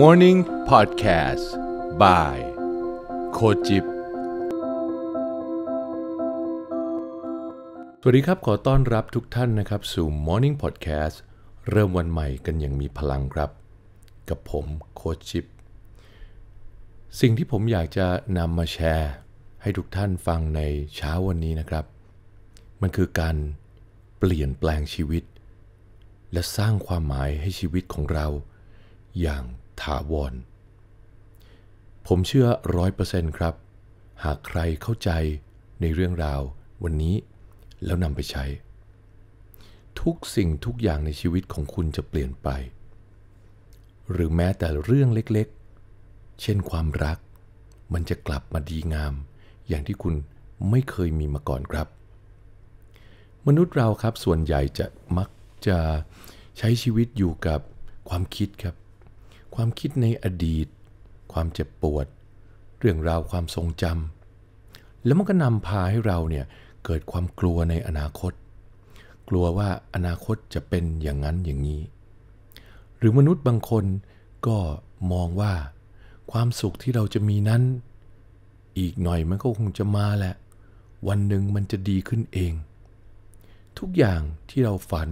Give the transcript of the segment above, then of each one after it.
Morning Podcast by โคจิบสวัสดีครับขอต้อนรับทุกท่านนะครับ สู่ Morning Podcast เริ่มวันใหม่กันอย่างมีพลังครับกับผม โคจิบสิ่งที่ผมอยากจะนำมาแชร์ให้ทุกท่านฟังในเช้าวันนี้นะครับ มันคือการเปลี่ยนแปลงชีวิต และสร้างความหมายให้ชีวิตของเราอย่างถาวร ผมเชื่อร้อยเปอร์เซ็นต์ครับ หากใครเข้าใจในเรื่องราววันนี้แล้วนำไปใช้ ทุกสิ่งทุกอย่างในชีวิตของคุณจะเปลี่ยนไป หรือแม้แต่เรื่องเล็ก ๆ เช่นความรัก มันจะกลับมาดีงาม อย่างที่คุณไม่เคยมีมาก่อนครับ มนุษย์เราครับ ส่วนใหญ่จะมักจะใช้ชีวิตอยู่กับความคิดครับความคิดในอดีต ความเจ็บปวด เรื่องราวความทรงจำแล้วมันก็นำพาให้เราเนี่ยเกิดความกลัวในอนาคต กลัวว่าอนาคตจะเป็นอย่างนั้นอย่างนี้ หรือมนุษย์บางคนก็มองว่าความสุขที่เราจะมีนั้น อีกหน่อยมันก็คงจะมาแหละ วันหนึ่งมันจะดีขึ้นเอง ทุกอย่างที่เราฝัน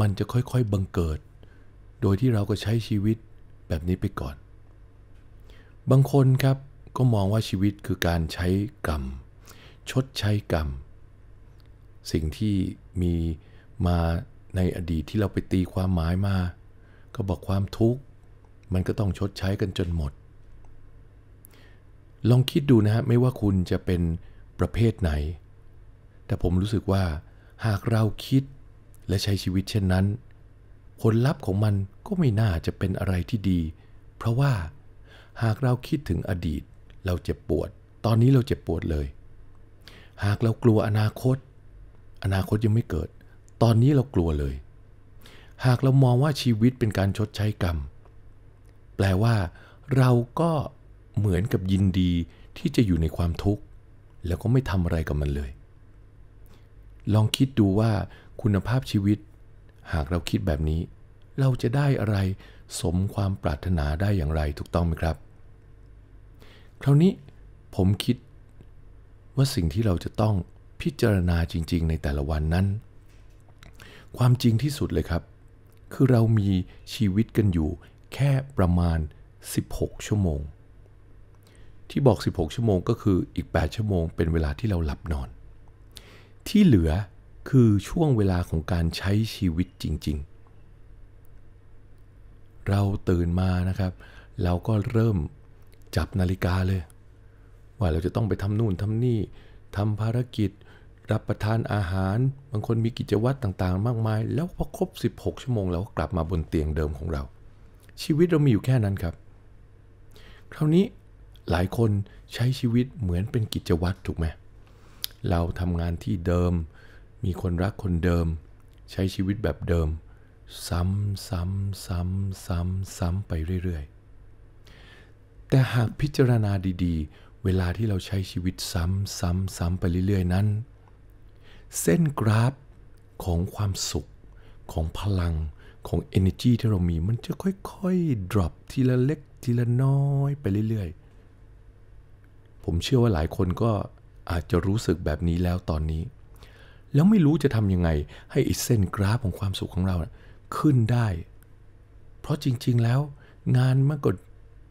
มันจะค่อยๆบังเกิด โดยที่เราก็ใช้ชีวิตแบบนี้ไปก่อน บางคนครับก็มองว่าชีวิตคือการใช้กรรม ชดใช้กรรม สิ่งที่มีมาในอดีตที่เราไปตีความหมายมา ก็บอกความทุกข์ มันก็ต้องชดใช้กันจนหมด ลองคิดดูนะฮะไม่ว่าคุณจะเป็นประเภทไหน แต่ผมรู้สึกว่าหากเราคิดและใช้ชีวิตเช่นนั้นผลลัพธ์ของมันก็ไม่น่าจะเป็นอะไรที่ดี เพราะว่า หากเราคิดถึงอดีต เราเจ็บปวด ตอนนี้เราเจ็บปวดเลย หากเรากลัวอนาคต อนาคตยังไม่เกิด ตอนนี้เรากลัวเลย หากเรามองว่าชีวิตเป็นการชดใช้กรรม แปลว่า เราก็เหมือนกับยินดีที่จะอยู่ในความทุกข์ แล้วก็ไม่ทำอะไรกับมันเลย ลองคิดดูว่า คุณภาพชีวิต หากเราคิดแบบนี้เราจะได้อะไรสมความปรารถนาได้อย่างไรถูกต้องไหมครับ คราวนี้ผมคิดว่าสิ่งที่เราจะต้องพิจารณาจริงๆในแต่ละวันนั้น ความจริงที่สุดเลยครับ คือเรามีชีวิตกันอยู่ แค่ประมาณ 16 ชั่วโมง ที่บอก 16 ชั่วโมงก็คืออีก 8 ชั่วโมง เป็นเวลาที่เราหลับนอน ที่เหลือคือช่วงเวลาของการใช้ชีวิตจริง ๆเราตื่นมานะครับ เราก็เริ่มจับนาฬิกาเลย ว่าเราจะต้องไปทำนู่นทำนี่ทำภารกิจรับประทานอาหารบางคนมีกิจวัตรต่างๆ มากมาย แล้วพอครบ 16 ชั่วโมงเราก็กลับมาบนเตียงเดิมของเรา ชีวิตเรามีอยู่แค่นั้นครับ คราวนี้หลายคนใช้ชีวิตเหมือนเป็นกิจวัตรถูกไหมเราทำงานที่เดิมมีคนรักคนเดิม ใช้ชีวิตแบบเดิมซ้ำซ้ำซ้ำซ้ำซ้ำไปเรื่อย ๆ แต่หากพิจารณาดี ๆ เวลาที่เราใช้ชีวิตซ้ำซ้ำซ้ำไปเรื่อยๆ นั้น เส้นกราฟของความสุข ของพลังของ energy ที่เรามี มันจะค่อยๆ drop ทีละเล็กทีละน้อยไปเรื่อย ๆ ผมเชื่อว่าหลายคนก็อาจจะรู้สึกแบบนี้แล้วตอนนี้ แล้วไม่รู้จะทำยังไง ให้อีเส้นกราฟของความสุขของเรานะขึ้นได้ เพราะจริงๆแล้ว งานมันก็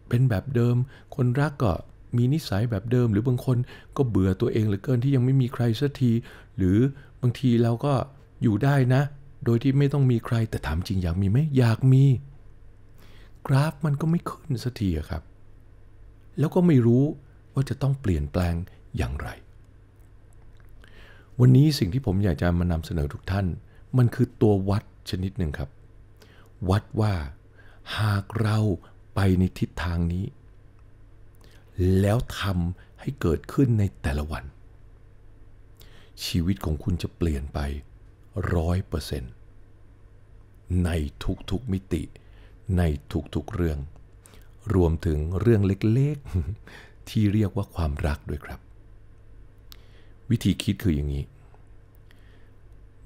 เป็นแบบเดิม คนรักก็มีนิสัยแบบเดิม หรือบางคนก็เบื่อตัวเองเหลือเกินที่ยังไม่มีใครสักที หรือบางทีเราก็อยู่ได้นะ โดยที่ไม่ต้องมีใคร แต่ถามจริงอยากมีไหมอยากมี กราฟมันก็ไม่ขึ้นสักทีครับ แล้วก็ไม่รู้ว่าจะต้องเปลี่ยนแปลงอย่างไร วันนี้สิ่งที่ผมอยากจะมานำเสนอทุกท่าน มันคือตัววัดชนิดหนึ่งครับ วัดว่าหากเราไปในทิศทางนี้ แล้วทำให้เกิดขึ้นในแต่ละวัน ชีวิตของคุณจะเปลี่ยนไปร้อยเปอร์เซ็นต์ในทุกๆมิติ ในทุกๆเรื่อง รวมถึงเรื่องเล็กๆ ที่เรียกว่าความรักด้วยครับ วิธีคิดคืออย่างนี้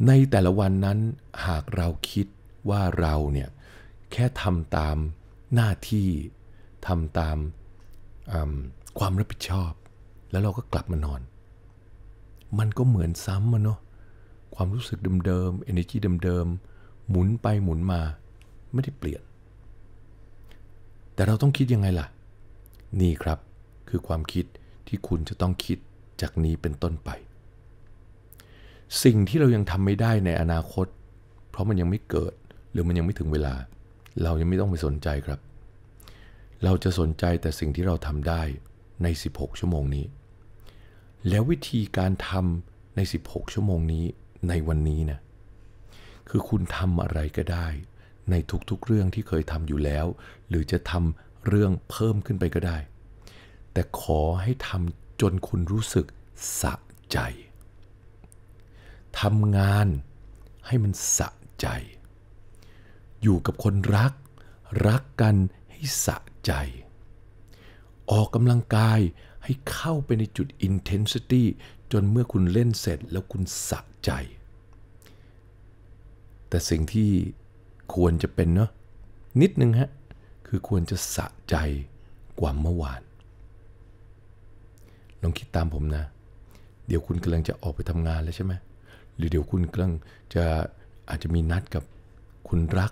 ในแต่ละวันนั้นหากเราคิดว่าเราเนี่ยแค่ทำตามหน้าที่ทำตามความรับผิดชอบ แล้วเราก็กลับมานอน มันก็เหมือนซ้ำมาเนาะ ความรู้สึกเดิมๆ energy เดิมๆหมุนไปหมุนมาไม่ได้เปลี่ยน แต่เราต้องคิดยังไงล่ะ นี่ครับคือความคิดที่คุณจะต้องคิดจากนี้เป็นต้นไปสิ่งที่เรายังทำไม่ได้ในอนาคต เพราะมันยังไม่เกิดหรือมันยังไม่ถึงเวลา เรายังไม่ต้องไปสนใจครับ เราจะสนใจแต่สิ่งที่เราทำได้ใน 16 ชั่วโมงนี้ แล้ววิธีการทำใน 16 ชั่วโมงนี้ในวันนี้นะคือคุณทำอะไรก็ได้ ในทุกๆ เรื่องที่เคยทำอยู่แล้ว หรือจะทำเรื่องเพิ่มขึ้นไปก็ได้ แต่ขอให้ทำจนคุณรู้สึกสะใจทำงานให้มันสะใจ อยู่กับคนรัก รักกันให้สะใจ ออกกำลังกายให้เข้าไปในจุด intensity จนเมื่อคุณเล่นเสร็จแล้วคุณสะใจ แต่สิ่งที่ควรจะเป็นเนาะนิดนึงฮะ คือควรจะสะใจกว่าเมื่อวาน ลองคิดตามผมนะ เดี๋ยวคุณกำลังจะออกไปทำงานแล้วใช่ไหมหรือเดี๋ยวคุณกำลังจะอาจจะมีนัดกับคุณรัก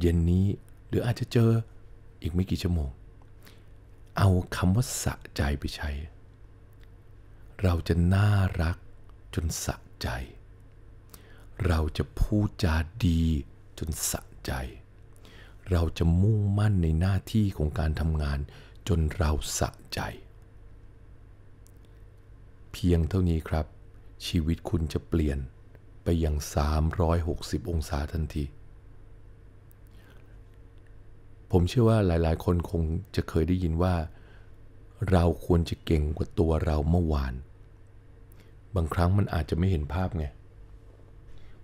เย็นนี้ หรืออาจจะเจออีกไม่กี่ชั่วโมง เอาคำว่าสะใจไปใช้ เราจะน่ารักจนสะใจ เราจะพูดจาดีจนสะใจ เราจะมุ่งมั่นในหน้าที่ของการทำงานจนเราสะใจ เพียงเท่านี้ครับชีวิตคุณจะเปลี่ยนไปอย่าง 360 องศาทันที ผมเชื่อว่าหลาย ๆ คนคงจะเคยได้ยินว่าเราควรจะเก่งกว่าตัวเราเมื่อวาน บางครั้งมันอาจจะไม่เห็นภาพไง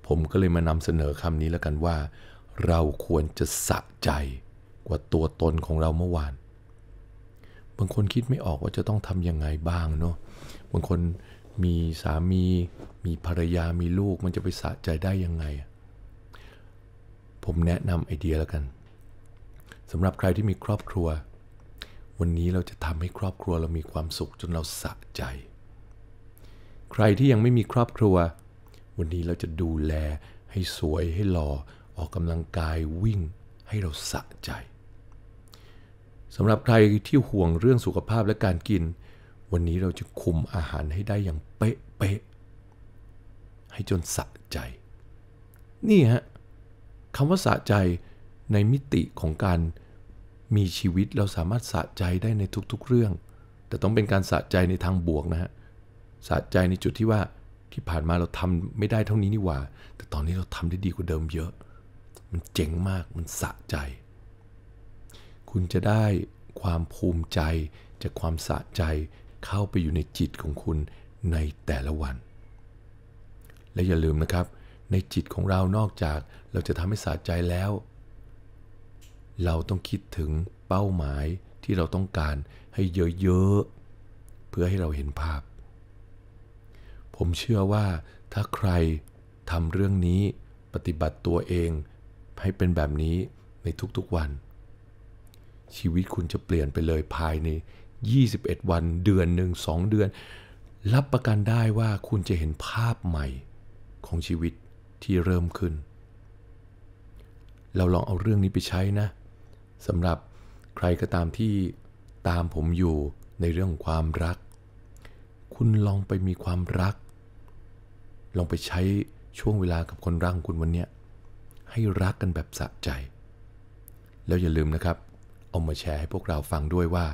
ผมก็เลยมานำเสนอคำนี้แล้วกันว่า เราควรจะสะใจกว่าตัวตนของเราเมื่อวาน บางคนคิดไม่ออกว่าจะต้องทำยังไงบ้างเนาะ บางคนมีสามี มีภรรยามีลูกมันจะไปสะใจได้ยังไง ผมแนะนำไอเดียแล้วกันสำหรับใครที่มีครอบครัว วันนี้เราจะทำให้ครอบครัวเรามีความสุขจนเราสะใจ ใครที่ยังไม่มีครอบครัว วันนี้เราจะดูแลให้สวยให้หล่อ ออกกำลังกายวิ่ง ให้เราสะใจสำหรับใครที่ห่วงเรื่องสุขภาพและการกินวันนี้เราจะคุมอาหารให้ได้อย่างเป๊ะเป๊ะให้จนสะใจ นี่ฮะคำว่าสะใจในมิติของการมีชีวิตเราสามารถสะใจได้ในทุกๆเรื่อง แต่ต้องเป็นการสะใจในทางบวกนะฮะ สะใจในจุดที่ว่า ที่ผ่านมาเราทำไม่ได้เท่านี้นี่หว่า แต่ตอนนี้เราทำได้ดีกว่าเดิมเยอะ มันเจ๋งมาก มันสะใจ คุณจะได้ความภูมิใจ จากความสะใจเข้าไปอยู่ในจิตของคุณในแต่ละวัน และอย่าลืมนะครับ ในจิตของเรา นอกจากเราจะทำให้สะใจแล้ว เราต้องคิดถึงเป้าหมายที่เราต้องการให้เยอะๆ เพื่อให้เราเห็นภาพ ผมเชื่อว่าถ้าใครทำเรื่องนี้ปฏิบัติตัวเอง ให้เป็นแบบนี้ในทุกๆวัน ชีวิตคุณจะเปลี่ยนไปเลยภายใน21 วันเดือนหนึ่งสองเดือน รับประกันได้ว่าคุณจะเห็นภาพใหม่ของชีวิตที่เริ่มขึ้น เราลองเอาเรื่องนี้ไปใช้นะสำหรับใครก็ตามที่ตามผมอยู่ในเรื่องความรัก คุณลองไปมีความรัก ลองไปใช้ช่วงเวลากับคนรักคุณวันนี้ให้รักกันแบบสะใจ แล้วอย่าลืมนะครับ เอามาแชร์ให้พวกเราฟังด้วยว่า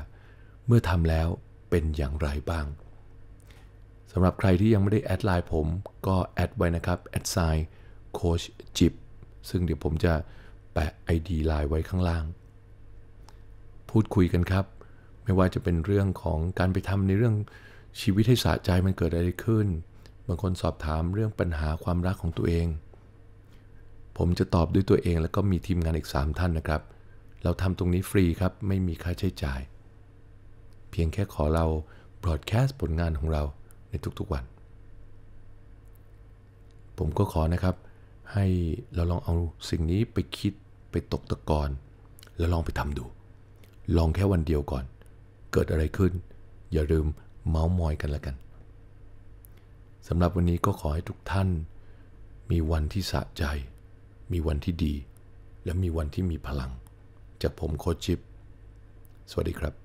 เมื่อทำแล้วเป็นอย่างไรบ้าง สำหรับใครที่ยังไม่ได้แอดไลน์ผมก็แอดไว้นะครับ แอดไซน์โคชจิบซึ่งเดี๋ยวผมจะแปะ ID ไลน์ไว้ข้างล่าง พูดคุยกันครับ ไม่ว่าจะเป็นเรื่องของการไปทำในเรื่องชีวิตให้สะใจมันเกิดอะไรขึ้น บางคนสอบถามเรื่องปัญหาความรักของตัวเอง ผมจะตอบด้วยตัวเองแล้วก็มีทีมงานอีก3ท่านนะครับ เราทำตรงนี้ฟรีครับไม่มีค่าใช้จ่ายเพียงแค่ขอเราบรอดแคสต์ผลงานของเราในทุกๆวัน ผมก็ขอนะครับให้เราลองเอาสิ่งนี้ไปคิดไปตกตะกอนแล้วลองไปทำดู ลองแค่วันเดียวก่อน เกิดอะไรขึ้น อย่าลืมเมาส์มอยกันละกัน สำหรับวันนี้ก็ขอให้ทุกท่าน มีวันที่สะใจ มีวันที่ดี และมีวันที่มีพลัง จากผมโคชิป สวัสดีครับ